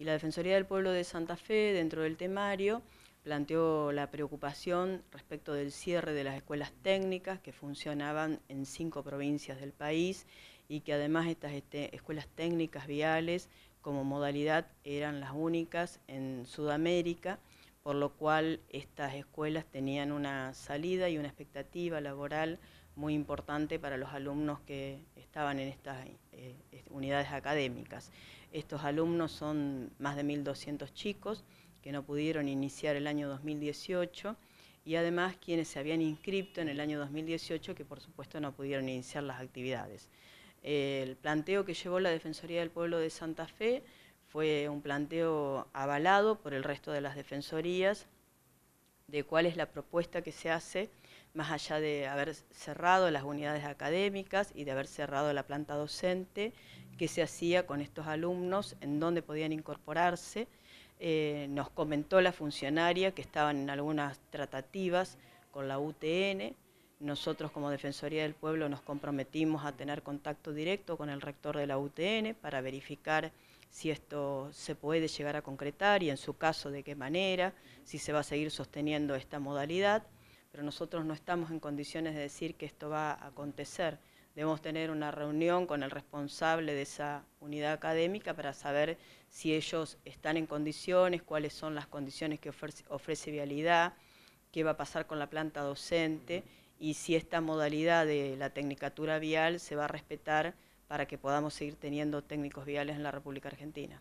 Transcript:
Y la Defensoría del Pueblo de Santa Fe, dentro del temario, planteó la preocupación respecto del cierre de las escuelas técnicas que funcionaban en cinco provincias del país y que además estas este, escuelas técnicas viales como modalidad eran las únicas en Sudamérica por lo cual estas escuelas tenían una salida y una expectativa laboral muy importante para los alumnos que estaban en estas eh, unidades académicas. Estos alumnos son más de 1.200 chicos que no pudieron iniciar el año 2018 y además quienes se habían inscrito en el año 2018 que por supuesto no pudieron iniciar las actividades. El planteo que llevó la Defensoría del Pueblo de Santa Fe fue un planteo avalado por el resto de las defensorías de cuál es la propuesta que se hace, más allá de haber cerrado las unidades académicas y de haber cerrado la planta docente, qué se hacía con estos alumnos, en dónde podían incorporarse. Eh, nos comentó la funcionaria que estaban en algunas tratativas con la UTN, nosotros como Defensoría del Pueblo nos comprometimos a tener contacto directo con el rector de la UTN para verificar si esto se puede llegar a concretar y en su caso de qué manera, si se va a seguir sosteniendo esta modalidad, pero nosotros no estamos en condiciones de decir que esto va a acontecer. Debemos tener una reunión con el responsable de esa unidad académica para saber si ellos están en condiciones, cuáles son las condiciones que ofrece, Vialidad, qué va a pasar con la planta docente y si esta modalidad de la tecnicatura vial se va a respetar para que podamos seguir teniendo técnicos viales en la República Argentina.